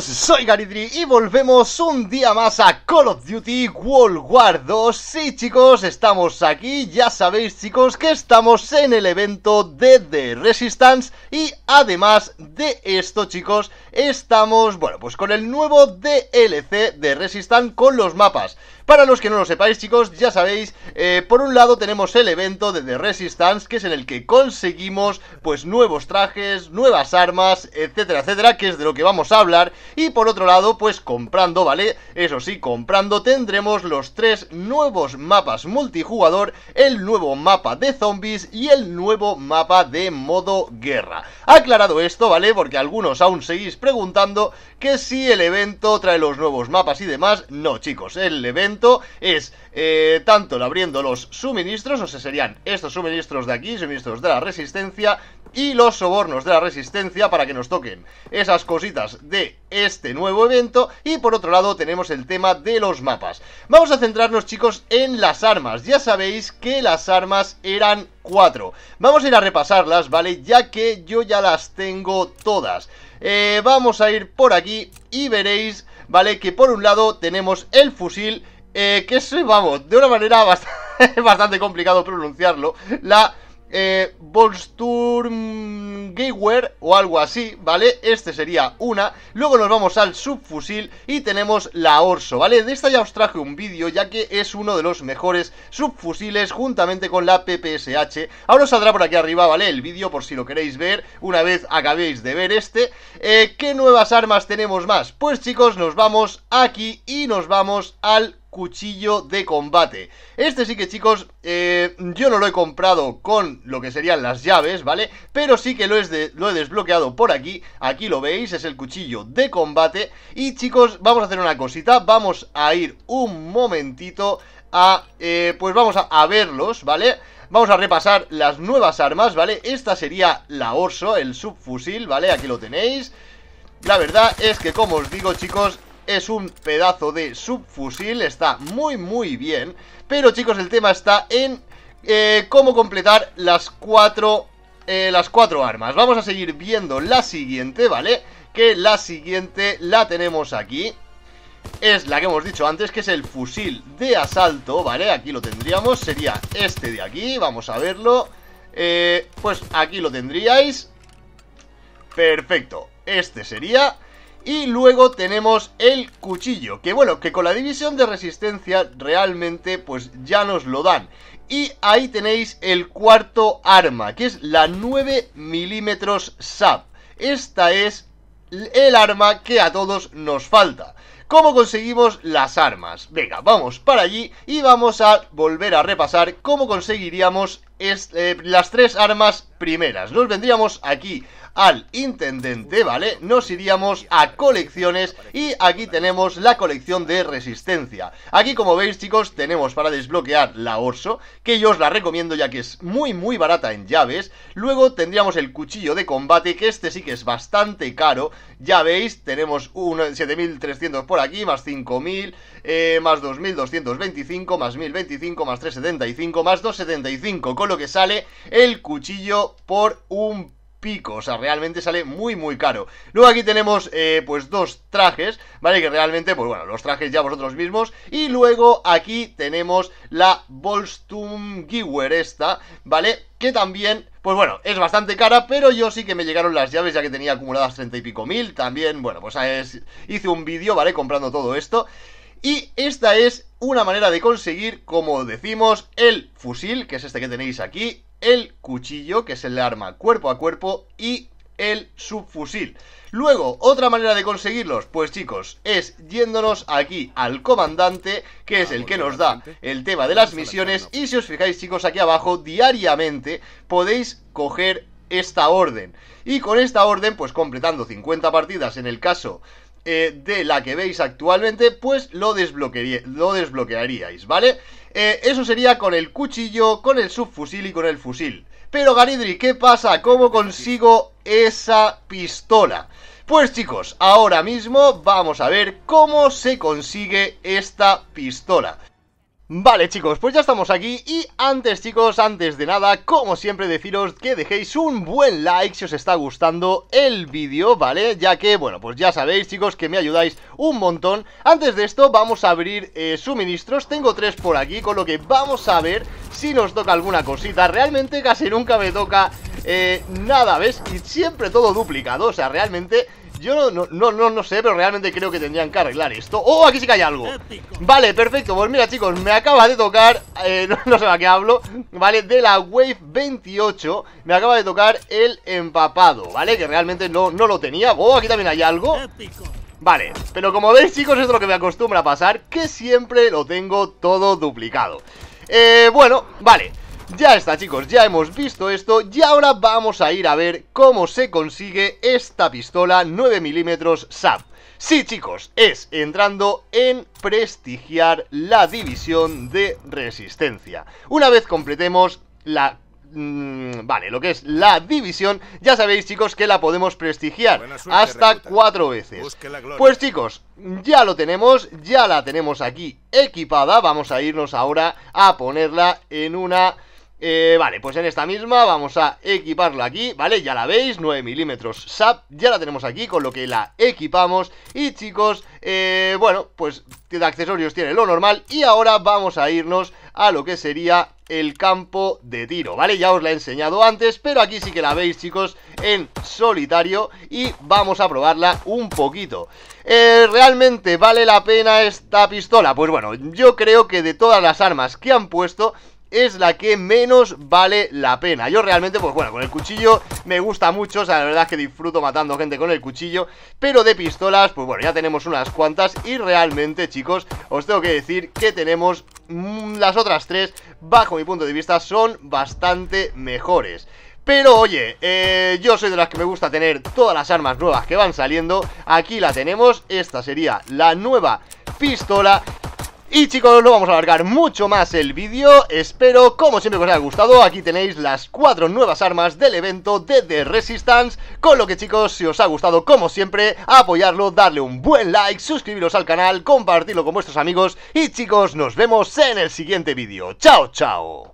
soy Garidri y volvemos un día más a Call of Duty World War 2. Sí chicos, estamos aquí, ya sabéis chicos que estamos en el evento de The Resistance y además de esto chicos, estamos, bueno, pues con el nuevo DLC de Resistance con los mapas. Para los que no lo sepáis chicos, ya sabéis, eh, por un lado tenemos el evento de The Resistance, que es en el que conseguimos pues nuevos trajes, nuevas armas, etcétera, etcétera, que es de lo que vamos a hablar y por otro lado, pues comprando, ¿vale? Eso sí, comprando tendremos los tres nuevos mapas multijugador, el nuevo mapa de zombies y el nuevo mapa de modo guerra. Aclarado esto, ¿vale? Porque algunos aún seguís preguntando que si el evento trae los nuevos mapas y demás. No, chicos, el evento es eh, tanto el abriendo los suministros, o sea, serían estos suministros de aquí, suministros de la resistencia, y los sobornos de la resistencia para que nos toquen esas cositas de este nuevo evento y por otro lado tenemos el tema de los mapas. Vamos a centrarnos chicos en las armas, ya sabéis que las armas eran cuatro. Vamos a ir a repasarlas, ¿vale? Ya que yo ya las tengo todas. Eh, vamos a ir por aquí y veréis, ¿vale? Que por un lado tenemos el fusil, eh, que es, vamos, de una manera bastante, bastante complicado pronunciarlo, la eh, Volsturm o algo así, ¿vale? Este sería una. Luego nos vamos al subfusil y tenemos la Orso, ¿vale? De esta ya os traje un vídeo ya que es uno de los mejores subfusiles juntamente con la PPSH. Ahora os saldrá por aquí arriba, ¿vale? El vídeo por si lo queréis ver una vez acabéis de ver este. Eh, ¿Qué nuevas armas tenemos más? Pues chicos, nos vamos aquí y nos vamos al cuchillo de combate. Este sí que, chicos, eh, yo no lo he comprado con lo que serían las llaves, ¿vale? Pero sí que lo, lo he desbloqueado por aquí. Aquí lo veis, es el cuchillo de combate. Y, chicos, vamos a hacer una cosita. Vamos a ir un momentito a... Eh, pues vamos a, a verlos, ¿vale? Vamos a repasar las nuevas armas, ¿vale? Esta sería la Orso, el subfusil, ¿vale? Aquí lo tenéis. La verdad es que, como os digo, chicos, es un pedazo de subfusil, está muy muy bien. Pero chicos, el tema está en eh, cómo completar las cuatro, eh, las cuatro armas. Vamos a seguir viendo la siguiente, ¿vale? Que la siguiente la tenemos aquí. Es la que hemos dicho antes, que es el fusil de asalto, ¿vale? Aquí lo tendríamos, sería este de aquí, vamos a verlo. Eh, pues aquí lo tendríais. Perfecto, este sería... Y luego tenemos el cuchillo, que bueno, que con la división de resistencia realmente pues ya nos lo dan. Y ahí tenéis el cuarto arma, que es la 9 milímetros SAP. Esta es el arma que a todos nos falta. ¿Cómo conseguimos las armas? Venga, vamos para allí y vamos a volver a repasar cómo conseguiríamos eh, las tres armas primeras. Nos vendríamos aquí al intendente, ¿vale? Nos iríamos a colecciones y aquí tenemos la colección de resistencia. Aquí como veis chicos tenemos para desbloquear la Orso, que yo os la recomiendo ya que es muy muy barata en llaves. Luego tendríamos el cuchillo de combate, que este sí que es bastante caro. Ya veis, tenemos 7300 por aquí, más 5000, eh, más 2225, más 1025, más 375, más 275, con lo que sale el cuchillo por un pico, o sea, realmente sale muy muy caro. Luego aquí tenemos eh, pues dos trajes, ¿vale? Que realmente, pues bueno, los trajes ya vosotros mismos. Y luego aquí tenemos la Volstum Gewer esta, ¿vale? Que también, pues bueno, es bastante cara, pero yo sí que me llegaron las llaves ya que tenía acumuladas treinta y pico mil. También, bueno, pues ah, hice un vídeo, ¿vale? Comprando todo esto. Y esta es una manera de conseguir, como decimos, el fusil, que es este que tenéis aquí, el cuchillo, que es el arma cuerpo a cuerpo, y el subfusil. Luego, otra manera de conseguirlos, pues chicos, es yéndonos aquí al comandante, que es ah, el que nos da el tema de las misiones, y si os fijáis chicos, aquí abajo, diariamente, podéis coger esta orden. Y con esta orden, pues completando 50 partidas en el caso eh, de la que veis actualmente, pues lo, desbloquearíais, ¿vale? Eh, eso sería con el cuchillo, con el subfusil y con el fusil. Pero Garidri, ¿qué pasa? ¿Cómo consigo esa pistola? Pues chicos, ahora mismo vamos a ver cómo se consigue esta pistola. Vale chicos, pues ya estamos aquí y antes chicos, antes de nada, como siempre deciros que dejéis un buen like si os está gustando el vídeo, ¿vale? Ya que, bueno, pues ya sabéis chicos que me ayudáis un montón Antes de esto vamos a abrir eh, suministros, tengo tres por aquí, con lo que vamos a ver si nos toca alguna cosita Realmente casi nunca me toca eh, nada, ¿ves? Y siempre todo duplicado, o sea, realmente yo no, no, no, no, sé, pero realmente creo que tendrían que arreglar esto ¡Oh, aquí sí que hay algo! Vale, perfecto, pues mira chicos, me acaba de tocar eh, no, sé a qué hablo Vale, de la Wave 28 Me acaba de tocar el empapado Vale, que realmente no, no lo tenía ¡Oh, aquí también hay algo! Vale, pero como veis chicos, es lo que me acostumbra a pasar Que siempre lo tengo todo duplicado Eh, bueno, vale ya está chicos, ya hemos visto esto y ahora vamos a ir a ver cómo se consigue esta pistola 9 mm SAP. Sí chicos, es entrando en prestigiar la división de resistencia. Una vez completemos la mm, vale, lo que es la división, ya sabéis chicos que la podemos prestigiar hasta cuatro veces. Pues chicos, ya lo tenemos, ya la tenemos aquí equipada, vamos a irnos ahora a ponerla en una eh, vale, pues en esta misma vamos a equiparla aquí, ¿vale? Ya la veis, 9 milímetros SAP, ya la tenemos aquí, con lo que la equipamos Y chicos, eh, bueno, pues de accesorios tiene lo normal Y ahora vamos a irnos a lo que sería el campo de tiro, ¿vale? Ya os la he enseñado antes, pero aquí sí que la veis, chicos, en solitario y vamos a probarla un poquito. Eh, ¿Realmente vale la pena esta pistola? Pues bueno, yo creo que de todas las armas que han puesto, es la que menos vale la pena Yo realmente, pues bueno, con el cuchillo me gusta mucho O sea, la verdad es que disfruto matando gente con el cuchillo Pero de pistolas, pues bueno, ya tenemos unas cuantas Y realmente, chicos, os tengo que decir que tenemos mm, las otras tres Bajo mi punto de vista, son bastante mejores pero oye, eh, yo soy de las que me gusta tener todas las armas nuevas que van saliendo Aquí la tenemos, esta sería la nueva pistola y chicos, no vamos a alargar mucho más el vídeo, espero como siempre que os haya gustado, aquí tenéis las cuatro nuevas armas del evento de The Resistance, con lo que chicos, si os ha gustado como siempre, apoyarlo, darle un buen like, suscribiros al canal, compartirlo con vuestros amigos y chicos, nos vemos en el siguiente vídeo, chao chao.